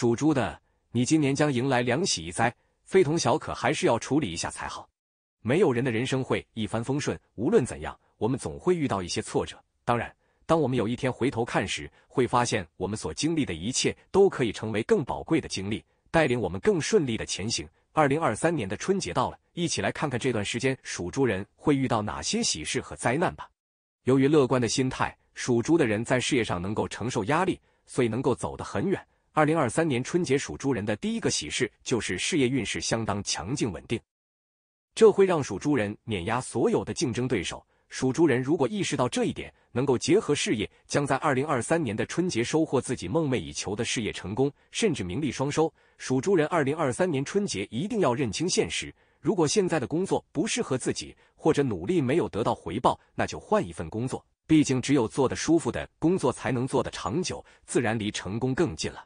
属猪的，你今年将迎来两喜一灾，非同小可，还是要处理一下才好。没有人的人生会一帆风顺，无论怎样，我们总会遇到一些挫折。当然，当我们有一天回头看时，会发现我们所经历的一切都可以成为更宝贵的经历，带领我们更顺利的前行。二零二三年的春节到了，一起来看看这段时间属猪人会遇到哪些喜事和灾难吧。由于乐观的心态，属猪的人在事业上能够承受压力，所以能够走得很远。二零二三年春节属猪人的第一个喜事就是事业运势相当强劲稳定，这会让属猪人碾压所有的竞争对手。属猪人如果意识到这一点，能够结合事业，将在二零二三年的春节收获自己梦寐以求的事业成功，甚至名利双收。属猪人二零二三年春节一定要认清现实，如果现在的工作不适合自己，或者努力没有得到回报，那就换一份工作。毕竟只有做的舒服的工作才能做的长久，自然离成功更近了。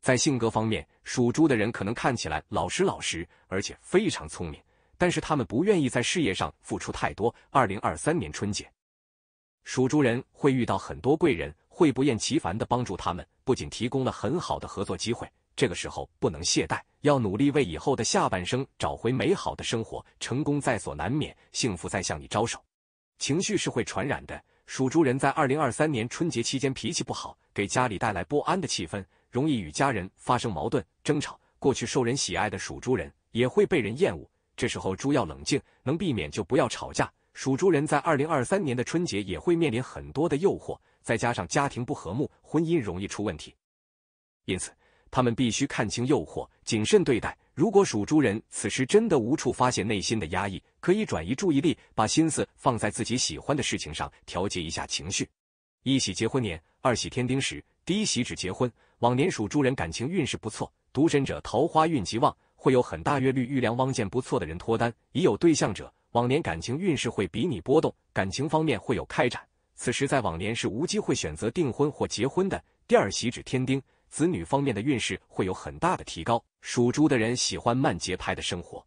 在性格方面，属猪的人可能看起来老实老实，而且非常聪明，但是他们不愿意在事业上付出太多。二零二三年春节，属猪人会遇到很多贵人，会不厌其烦的帮助他们，不仅提供了很好的合作机会。这个时候不能懈怠，要努力为以后的下半生找回美好的生活，成功在所难免，幸福在向你招手。情绪是会传染的，属猪人在二零二三年春节期间脾气不好，给家里带来不安的气氛。容易与家人发生矛盾争吵，过去受人喜爱的属猪人也会被人厌恶。这时候猪要冷静，能避免就不要吵架。属猪人在二零二三年的春节也会面临很多的诱惑，再加上家庭不和睦，婚姻容易出问题，因此他们必须看清诱惑，谨慎对待。如果属猪人此时真的无处发泄内心的压抑，可以转移注意力，把心思放在自己喜欢的事情上，调节一下情绪。一喜结婚年，二喜添丁时。第一喜指结婚，往年属猪人感情运势不错，独身者桃花运极旺，会有很大约率遇良汪见不错的人脱单。已有对象者，往年感情运势会比你波动，感情方面会有开展。此时在往年是无机会选择订婚或结婚的。第二喜指天丁，子女方面的运势会有很大的提高。属猪的人喜欢慢节拍的生活。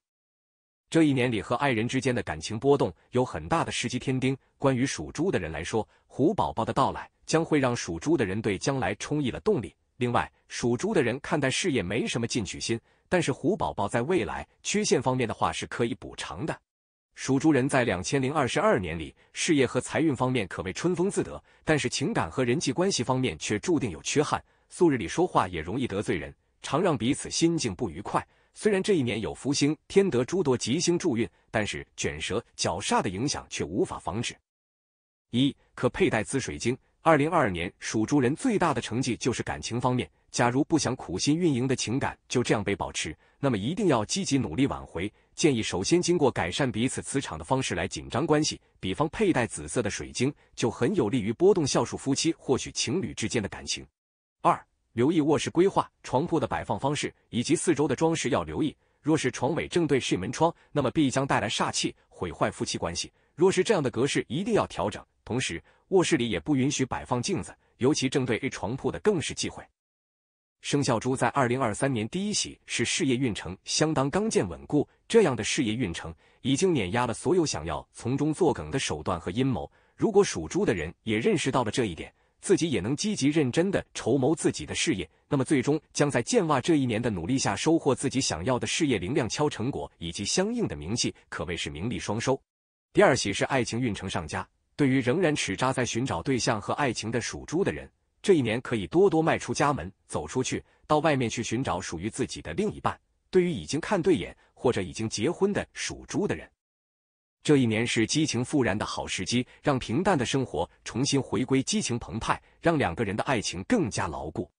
这一年里和爱人之间的感情波动有很大的时机天丁。关于属猪的人来说，虎宝宝的到来将会让属猪的人对将来充溢了动力。另外，属猪的人看待事业没什么进取心，但是虎宝宝在未来缺陷方面的话是可以补偿的。属猪人在两千零二十二年里事业和财运方面可谓春风自得，但是情感和人际关系方面却注定有缺憾。素日里说话也容易得罪人，常让彼此心境不愉快。虽然这一年有福星天得诸多吉星助运，但是卷舌、脚煞的影响却无法防止。一，可佩戴紫水晶。二零二二年属猪人最大的成绩就是感情方面。假如不想苦心运营的情感就这样被保持，那么一定要积极努力挽回。建议首先经过改善彼此磁场的方式来紧张关系，比方佩戴紫色的水晶，就很有利于波动孝顺夫妻，或许情侣之间的感情。二。留意卧室规划、床铺的摆放方式以及四周的装饰要留意。若是床尾正对室门窗，那么必将带来煞气，毁坏夫妻关系。若是这样的格式，一定要调整。同时，卧室里也不允许摆放镜子，尤其正对床铺的更是忌讳。生肖猪在二零二三年第一喜是事业运程，相当刚健稳固。这样的事业运程已经碾压了所有想要从中作梗的手段和阴谋。如果属猪的人也认识到了这一点。自己也能积极认真的筹谋自己的事业，那么最终将在建袜这一年的努力下收获自己想要的事业灵量敲成果以及相应的名气，可谓是名利双收。第二喜是爱情运程上佳，对于仍然持扎在寻找对象和爱情的属猪的人，这一年可以多多迈出家门，走出去，到外面去寻找属于自己的另一半。对于已经看对眼或者已经结婚的属猪的人。这一年是激情复燃的好时机，让平淡的生活重新回归激情澎湃，让两个人的爱情更加牢固。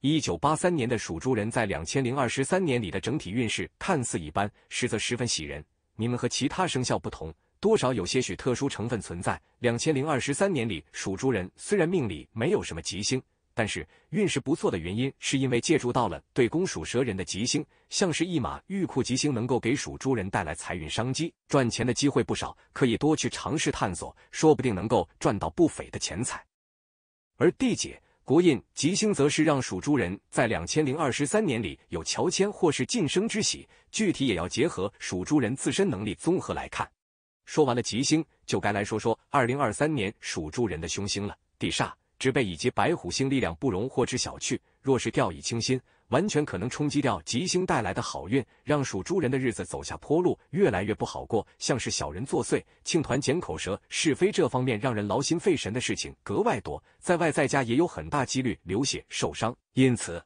一九八三年的属猪人在两千零二十三年里的整体运势看似一般，实则十分喜人。你们和其他生肖不同，多少有些许特殊成分存在。两千零二十三年里，属猪人虽然命里没有什么吉星。但是运势不错的原因，是因为借助到了对宫属蛇人的吉星，像是一马遇库吉星，能够给属猪人带来财运商机，赚钱的机会不少，可以多去尝试探索，说不定能够赚到不菲的钱财。而地解国印吉星，则是让属猪人在两千零二十三年里有乔迁或是晋升之喜，具体也要结合属猪人自身能力综合来看。说完了吉星，就该来说说二零二三年属猪人的凶星了，地煞。植被以及白虎星力量不容或之小觑，若是掉以轻心，完全可能冲击掉吉星带来的好运，让属猪人的日子走下坡路，越来越不好过。像是小人作祟、庆团捡口舌是非这方面，让人劳心费神的事情格外多，在外在家也有很大几率流血受伤。因此，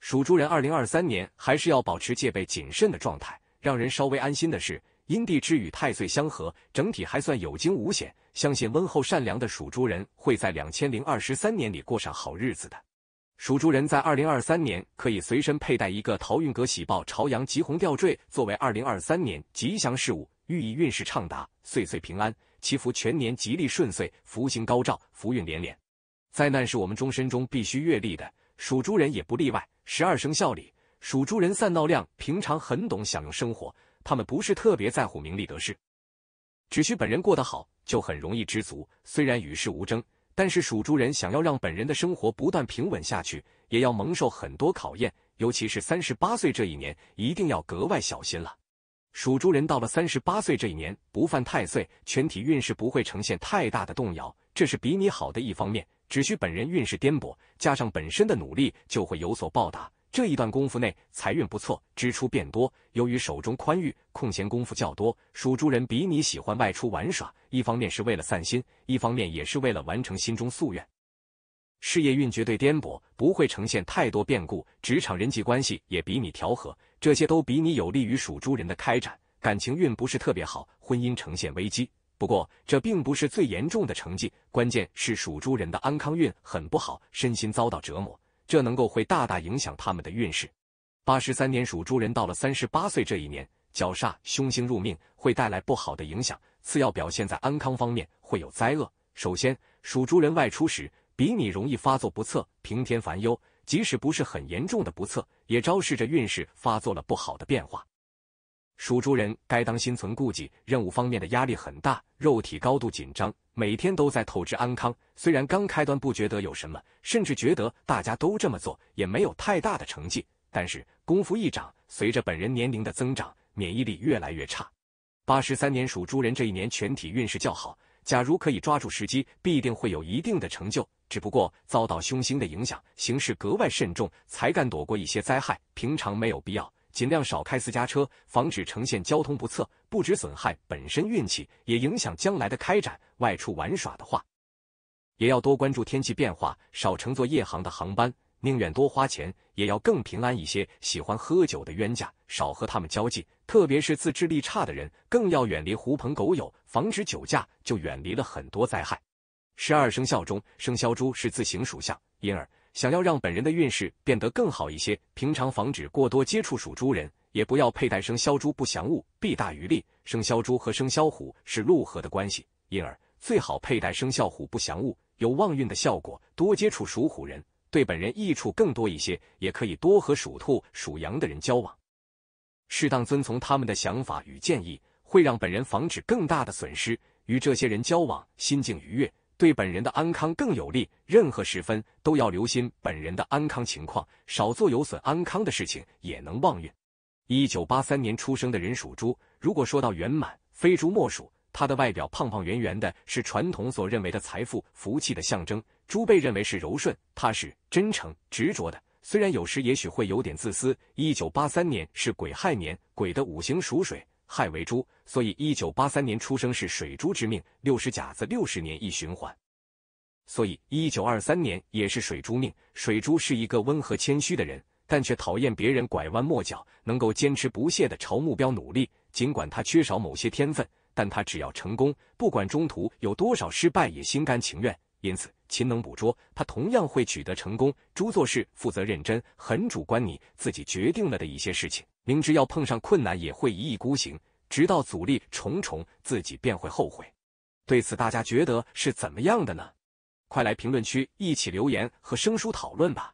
属猪人二零二三年还是要保持戒备谨慎的状态。让人稍微安心的是。因地之与太岁相合，整体还算有惊无险。相信温厚善良的属猪人会在两千零二十三年里过上好日子的。属猪人在二零二三年可以随身佩戴一个桃运阁喜报朝阳吉红吊坠作为二零二三年吉祥事物，寓意运势畅达，岁岁平安，祈福全年吉利顺遂，福星高照，福运连连。灾难是我们终身中必须阅历的，属猪人也不例外。十二生肖里，属猪人散闹量，平常很懂享用生活。他们不是特别在乎名利得失，只需本人过得好，就很容易知足。虽然与世无争，但是属猪人想要让本人的生活不断平稳下去，也要蒙受很多考验。尤其是三十八岁这一年，一定要格外小心了。属猪人到了三十八岁这一年，不犯太岁，全体运势不会呈现太大的动摇，这是比你好的一方面。只需本人运势颠簸，加上本身的努力，就会有所报答。这一段功夫内，财运不错，支出变多。由于手中宽裕，空闲功夫较多。属猪人比你喜欢外出玩耍，一方面是为了散心，一方面也是为了完成心中夙愿。事业运绝对颠簸，不会呈现太多变故。职场人际关系也比你调和，这些都比你有利于属猪人的开展。感情运不是特别好，婚姻呈现危机。不过这并不是最严重的成绩，关键是属猪人的安康运很不好，身心遭到折磨。这能够会大大影响他们的运势。八十三年属猪人到了三十八岁这一年，角煞凶星入命，会带来不好的影响。次要表现在安康方面会有灾厄。首先，属猪人外出时，比你容易发作不测，平添烦忧。即使不是很严重的不测，也昭示着运势发作了不好的变化。属猪人该当心存顾忌，任务方面的压力很大，肉体高度紧张。每天都在透支安康，虽然刚开端不觉得有什么，甚至觉得大家都这么做也没有太大的成绩，但是功夫一长，随着本人年龄的增长，免疫力越来越差。八十三年属猪人这一年全体运势较好，假如可以抓住时机，必定会有一定的成就。只不过遭到凶星的影响，形势格外慎重，才干躲过一些灾害。平常没有必要。尽量少开私家车，防止呈现交通不测，不止损害本身运气，也影响将来的开展。外出玩耍的话，也要多关注天气变化，少乘坐夜航的航班，宁愿多花钱，也要更平安一些。喜欢喝酒的冤家，少和他们交际，特别是自制力差的人，更要远离狐朋狗友，防止酒驾，就远离了很多灾害。十二生肖中，生肖猪是自行属相，因而。想要让本人的运势变得更好一些，平常防止过多接触属猪人，也不要佩戴生肖猪不祥物，弊大于利。生肖猪和生肖虎是六合的关系，因而最好佩戴生肖虎不祥物，有旺运的效果。多接触属虎人，对本人益处更多一些，也可以多和属兔、属羊的人交往，适当遵从他们的想法与建议，会让本人防止更大的损失。与这些人交往，心境愉悦。对本人的安康更有利，任何时分都要留心本人的安康情况，少做有损安康的事情，也能旺运。一九八三年出生的人属猪，如果说到圆满，非猪莫属。他的外表胖胖圆圆的，是传统所认为的财富福气的象征。猪被认为是柔顺、踏实、真诚、执着的，虽然有时也许会有点自私。一九八三年是癸亥年，鬼的五行属水。亥为猪，所以一九八三年出生是水猪之命。六十甲子六十年一循环，所以一九二三年也是水猪命。水猪是一个温和谦虚的人，但却讨厌别人拐弯抹角，能够坚持不懈的朝目标努力。尽管他缺少某些天分，但他只要成功，不管中途有多少失败，也心甘情愿。因此，勤能捕捉，他同样会取得成功。朱做事负责认真，很主观。你自己决定了的一些事情，明知要碰上困难，也会一意孤行，直到阻力重重，自己便会后悔。对此，大家觉得是怎么样的呢？快来评论区一起留言和生疏讨论吧。